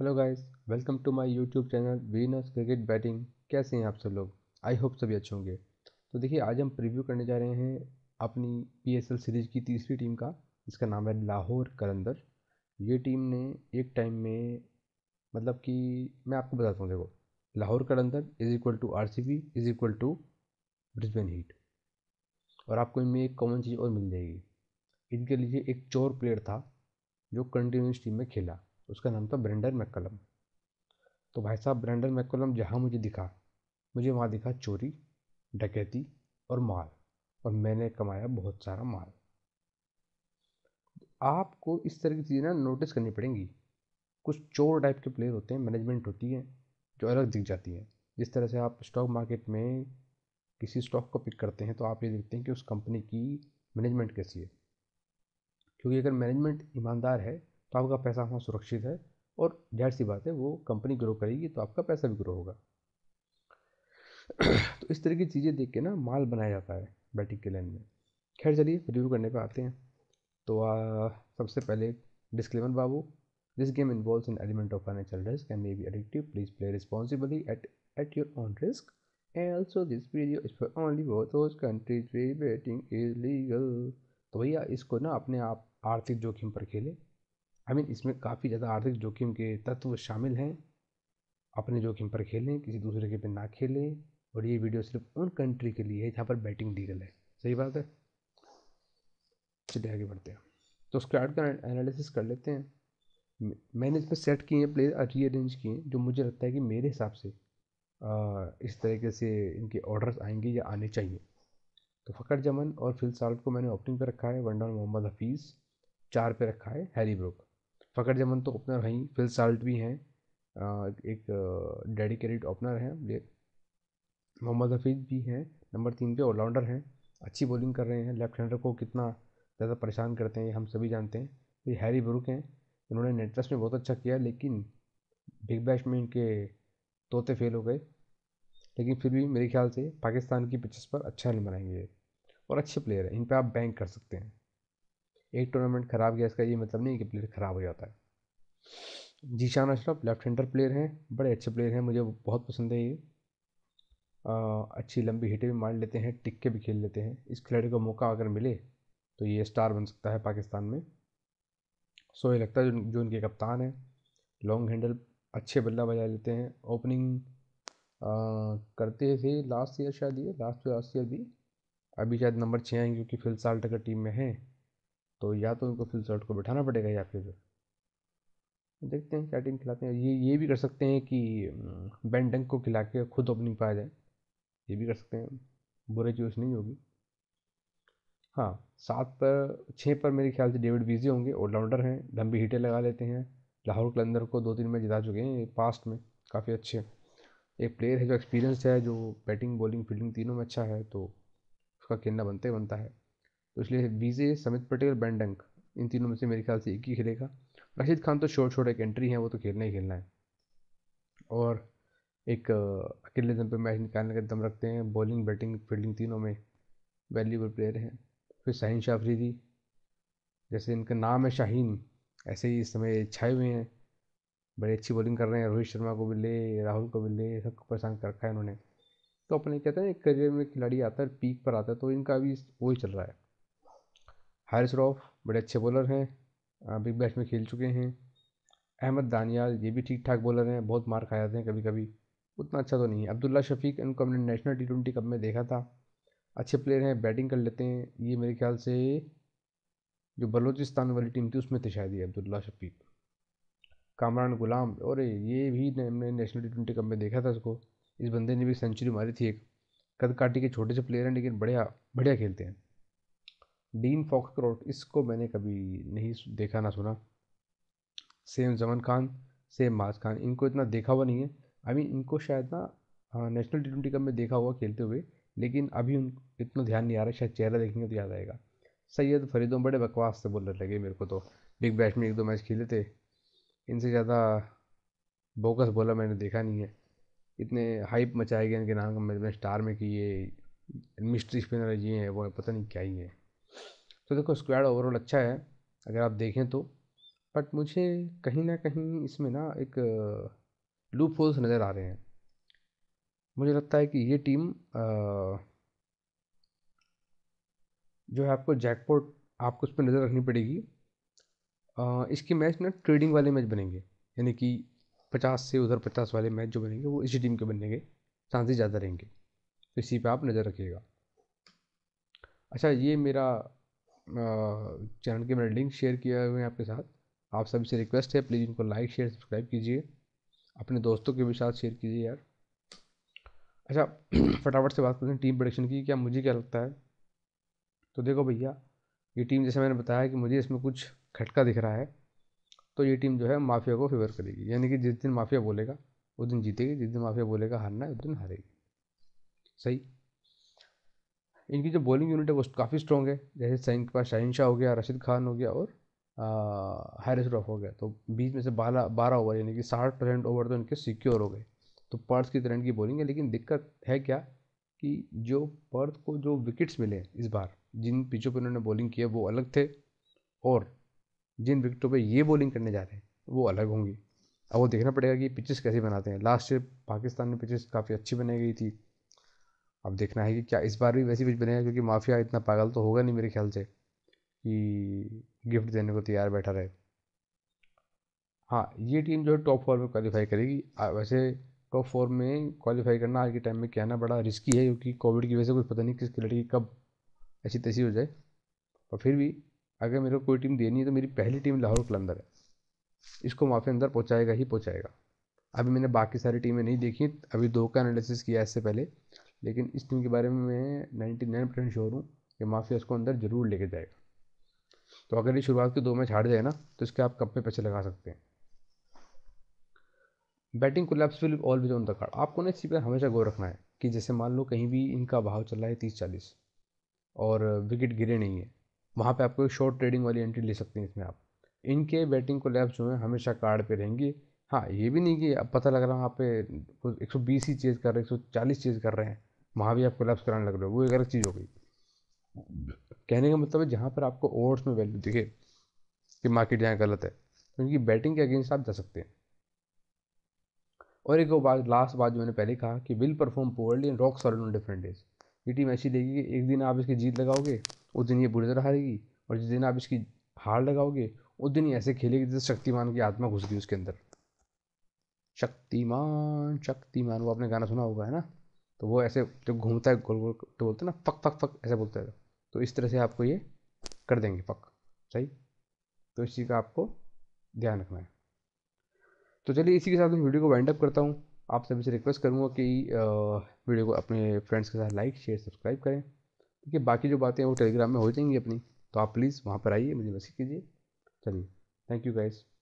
hello guys welcome to my YouTube channel Venus cricket betting कैसे हैं आप सब लोग आई होप सभी अच्छे होंगे तो देखिए आज हम प्रीव्यू करने जा रहे हैं अपनी पीएसएल सीरीज की तीसरी टीम का जिसका नाम है लाहौर कलंदर ये टीम ने एक टाइम में मतलब कि मैं आपको बताता हूँ देखो Lahore Qalandar is equal to or is equal to Brisbane Heat और आपको इनमें एक कॉमन चीज़ और मिल जाएगी इनके लिए एक चोर प्लेयर था जो कंटिन्यूस टीम में खेला उसका नाम था ब्रेंडर मैकलम तो भाई साहब ब्रेंडर मैकलम जहाँ मुझे दिखा मुझे वहाँ दिखा चोरी डकैती और माल और मैंने कमाया बहुत सारा माल आपको इस तरह की चीज़ें ना नोटिस करनी पड़ेंगी कुछ चोर टाइप के प्लेयर होते हैं मैनेजमेंट होती है जो अलग दिख जाती है जिस तरह से आप स्टॉक मार्केट में किसी स्टॉक को पिक करते हैं तो आप ये देखते हैं कि उस कंपनी की मैनेजमेंट कैसी है क्योंकि अगर मैनेजमेंट ईमानदार है तो आपका पैसा वहाँ सुरक्षित है और जाहिर सी बात है वो कंपनी ग्रो करेगी तो आपका पैसा भी ग्रो होगा तो इस तरह की चीज़ें देख के ना माल बनाया जाता है बैटिंग के लाइन में खैर चलिए रिव्यू करने पर आते हैं तो आ, सबसे पहले डिस्क्लेमर बाबू this game involve in element of financial risk and may be addictive please play responsibly at at your own risk and also this video is for only for those countries way betting is legal तो भैया इसको ना अपने आप आर्थिक जोखिम पर खेले आई मीन इसमें काफ़ी ज़्यादा आर्थिक जोखिम के तत्व शामिल हैं अपने जोखिम पर खेलें किसी दूसरे के पे ना खेलें और ये वीडियो सिर्फ उन कंट्री के लिए है जहाँ पर बैटिंग लीगल है सही बात है चलिए आगे बढ़ते हैं तो स्क्वाड का एनालिसिस कर लेते हैं मैंने इसमें सेट किए हैं प्लेयर रीअरेंज किए हैं जो मुझे लगता है कि मेरे हिसाब से आ, इस तरीके से इनके ऑर्डर्स आएंगे या आने चाहिए तो फ़कर जमन और फिल साल्ट को मैंने ओपनिंग पर रखा है वन डाउन मोहम्मद हफीज़ चार पे रखा है हैरी ब्रुक फ़खर जमन तो ओपनर हैं फिल साल्ट भी हैं एक डेडिकेटेड ओपनर हैं प्लेयर मोहम्मद हफीज़ भी हैं नंबर तीन पे ऑलराउंडर हैं अच्छी बॉलिंग कर रहे हैं लेफ्ट हैंडर को कितना ज़्यादा परेशान करते हैं हम सभी जानते हैं ये हैरी ब्रुक हैं इन्होंने नेट टेस्ट में बहुत अच्छा किया लेकिन बिग बैश में इनके तोते फेल हो गए लेकिन फिर भी मेरे ख्याल से पाकिस्तान की पिचेस पर अच्छा रन बनाएंगे और अच्छे प्लेयर हैं इन पर आप बैंक कर सकते हैं एक टूर्नामेंट खराब गया इसका ये मतलब नहीं कि प्लेयर ख़राब हो जाता है Zeeshan Ashraf left hander player हैं बड़े अच्छे प्लेयर हैं मुझे बहुत पसंद है ये अच्छी लंबी हिटें भी मार लेते हैं टिक्के भी खेल लेते हैं इस खिलाड़ी को मौका अगर मिले तो ये स्टार बन सकता है पाकिस्तान में सो ये लगता है जो उनके कप्तान हैं लॉन्ग हैंडल अच्छे बल्ला बजा लेते हैं ओपनिंग करते थे लास्ट ईयर शायद ये लास्ट लास्ट ईयर भी अभी शायद नंबर छः हैं क्योंकि फिलसाल टकर टीम में हैं तो या तो उनको फिल शर्ट को बैठाना पड़ेगा या फिर देखते हैं क्या टीम खिलाते हैं ये ये भी कर सकते हैं कि बैंडंग को खिला के खुद ओपनिंग पाया जाए ये भी कर सकते हैं बुरे चूज नहीं होगी हाँ सात पर छः पर मेरे ख्याल से डेविड बिजी होंगे ऑलराउंडर हैं लंबी हीटें लगा लेते हैं लाहौर कलंदर को दो तीन मैच जिता चुके हैं पास्ट में काफ़ी अच्छे एक प्लेयर है जो एक्सपीरियंस है जो बैटिंग बॉलिंग फील्डिंग तीनों में अच्छा है तो उसका खेलना बनते बनता है तो इसलिए वीजे समित पटेल बैंडंक इन तीनों में से मेरे ख्याल से एक ही खेलेगा रशीद खान तो शॉर्ट शॉर्ट एक एंट्री है वो तो खेलना ही खेलना है और एक अकेले दम पर मैच निकालने का दम रखते हैं बॉलिंग बैटिंग फील्डिंग तीनों में वैल्यूबल प्लेयर हैं फिर शाहीन शाह जैसे इनका नाम है शाहीन ऐसे ही इस समय छाए हुए हैं बड़ी अच्छी बॉलिंग कर रहे हैं रोहित शर्मा को भी ले राहुल को भी ले सबको परेशान कर रखा है इन्होंने तो अपने कहते हैं एक करियर में खिलाड़ी आता है पीक पर आता है तो इनका भी वो ही चल रहा है हारिस रॉफ बड़े अच्छे बॉलर हैं बिग बैश में खेल चुके हैं अहमद दानियाल ये भी ठीक ठाक बॉलर हैं बहुत मार खा जाते हैं कभी कभी उतना अच्छा तो नहीं है अब्दुल्ला शफीक इनको हमने नेशनल टी ट्वेंटी कप में देखा था अच्छे प्लेयर हैं बैटिंग कर लेते हैं ये मेरे ख्याल से जो बलोचिस्तान वाली टीम थी उसमें थे शायद ये अब्दुल्ला शफीक कामरान गुलाम और ये भी हमने नेशनल टी ट्वेंटी कप में देखा था उसको इस बंदे ने भी सेंचुरी मारी थी एक कद काटी के छोटे से प्लेयर हैं लेकिन बढ़िया बढ़िया खेलते हैं डीन फॉक्सक्रॉट इसको मैंने कभी नहीं देखा ना सुना सेम जमन खान सेम माज खान इनको इतना देखा हुआ नहीं है आई मीन इनको शायद ना नेशनल टी ट्वेंटी कप में देखा हुआ खेलते हुए लेकिन अभी उन इतना ध्यान नहीं आ रहा शायद चेहरा देखेंगे तो याद आएगा सैयद फरीदों बड़े बकवास से बोलने लगे मेरे को तो बिग बैश में एक दो मैच खेले थे इनसे ज़्यादा बोकस बोला मैंने देखा नहीं है इतने हाइप मचाए गए इनके नाम मैंने स्टार में कि ये मिस्ट्री स्पिनर ये हैं वो पता नहीं क्या ही है तो देखो स्क्वाड ओवरऑल अच्छा है अगर आप देखें तो बट मुझे कहीं ना कहीं इसमें ना एक लूप होल्स नज़र आ रहे हैं मुझे लगता है कि ये टीम जो है आपको जैकपॉट आपको उस पर नज़र रखनी पड़ेगी इसके मैच ना ट्रेडिंग वाले मैच बनेंगे यानी कि पचास से उधर पचास वाले मैच जो बनेंगे वो इसी टीम के बनेंगे चांसेस ज़्यादा रहेंगे तो इसी पे आप नज़र रखिएगा अच्छा ये मेरा चैनल की मैंने लिंक शेयर किया हुए हैं आपके साथ आप सभी से रिक्वेस्ट है प्लीज़ इनको लाइक शेयर सब्सक्राइब कीजिए अपने दोस्तों के भी साथ शेयर कीजिए यार अच्छा फटाफट से बात करते हैं टीम प्रोडक्शन की क्या मुझे क्या लगता है तो देखो भैया ये टीम जैसे मैंने बताया कि मुझे इसमें कुछ खटका दिख रहा है तो ये टीम जो है माफिया को फेवर करेगी यानी कि जिस दिन माफिया बोलेगा उस दिन जीतेगी जिस दिन माफिया बोलेगा हारना है उस दिन हारेगी सही इनकी जो बॉलिंग यूनिट है वो काफ़ी स्ट्रॉन्ग है जैसे सैन के पास शाहिन शाह हो गया रशीद खान हो गया और हैरिस रॉफ हो गया तो बीच में से बारह बारह ओवर यानी कि साठ परसेंट ओवर तो इनके सिक्योर हो गए तो पर्थ की तरह की बॉलिंग है लेकिन दिक्कत है क्या कि जो पर्थ को जो विकेट्स मिले इस बार जिन पिचों पर उन्होंने बॉलिंग की है वो अलग थे और जिन विकेटों पर ये बॉलिंग करने जा रहे हैं वो अलग होंगी अब वो देखना पड़ेगा कि पिचेस कैसे बनाते हैं लास्ट ईयर पाकिस्तान में पिचेस काफ़ी अच्छी बनाई गई थी अब देखना है कि क्या इस बार भी वैसी कुछ बनेगा क्योंकि माफिया इतना पागल तो होगा नहीं मेरे ख्याल से कि गिफ्ट देने को तैयार बैठा रहे हाँ ये टीम जो है टॉप फोर में क्वालिफाई करेगी वैसे टॉप फोर में क्वालिफाई करना आज के टाइम में कहना बड़ा रिस्की है क्योंकि कोविड की वजह से कुछ पता नहीं किस खिलाड़ी कब ऐसी तैसी हो जाए और फिर भी अगर मेरे को कोई टीम देनी है तो मेरी पहली टीम लाहौर कलंदर है इसको माफी अंदर पहुँचाएगा ही पहुँचाएगा अभी मैंने बाकी सारी टीमें नहीं देखी अभी दो का एनालिसिस किया इससे पहले लेकिन इस टीम के बारे में मैं नाइन्टी नाइन परसेंट श्योर हूँ कि माफिया उसको अंदर जरूर लेके जाएगा तो अगर ये शुरुआत के दो मैच हार जाए ना तो इसके आप कब पे पैसे लगा सकते हैं batting collapse will always on the card आपको ना इसी पर हमेशा गौर रखना है कि जैसे मान लो कहीं भी इनका भाव चल रहा है तीस चालीस और विकेट गिरे नहीं है वहाँ पे आपको एक शॉर्ट ट्रेडिंग वाली एंट्री ले सकते हैं इसमें आप इनके बैटिंग को लैब्स जो है हमेशा कार्ड पे रहेंगे हाँ ये भी नहीं कि अब पता लग रहा है वहाँ पे एक सौ बीस ही चेज़ कर रहे हैं एक सौ चालीस चेज़ कर रहे हैं वहाँ भी आप कोलैप्स कराने लग रहे हो वो एक अलग चीज़ हो गई कहने का मतलब है जहाँ पर आपको ओवर्स में वैल्यू दिखे कि मार्केट यहाँ गलत है तो उनकी बैटिंग के अगेंस्ट आप जा सकते हैं और एक बात लास्ट बात जो मैंने पहले कहा कि will perform poorly and rock solid on different days ये टीम ऐसी देगी कि एक दिन आप इसकी जीत लगाओगे उस दिन ये बुरी तरह हारेगी और जिस दिन आप इसकी हार लगाओगे उस दिन ही ऐसे खेलेगी जैसे शक्तिमान की आत्मा घुस गई उसके अंदर शक्तिमान शक्तिमान वो आपने गाना सुना होगा है ना तो वो ऐसे जब घूमता है गोल गोल तो बोलते हैं ना फक फक फक ऐसा बोलता है तो इस तरह से आपको ये कर देंगे पक सही तो इस चीज़ का आपको ध्यान रखना है तो चलिए इसी के साथ मैं वीडियो को वाइंड अप करता हूँ आप सभी से रिक्वेस्ट करूँगा कि वीडियो को अपने फ्रेंड्स के साथ लाइक शेयर सब्सक्राइब करें ठीक है बाकी जो बातें हैं वो टेलीग्राम में हो जाएंगी अपनी तो आप प्लीज़ वहाँ पर आइए मुझे मैसेज कीजिए चलिए थैंक यू गाइज़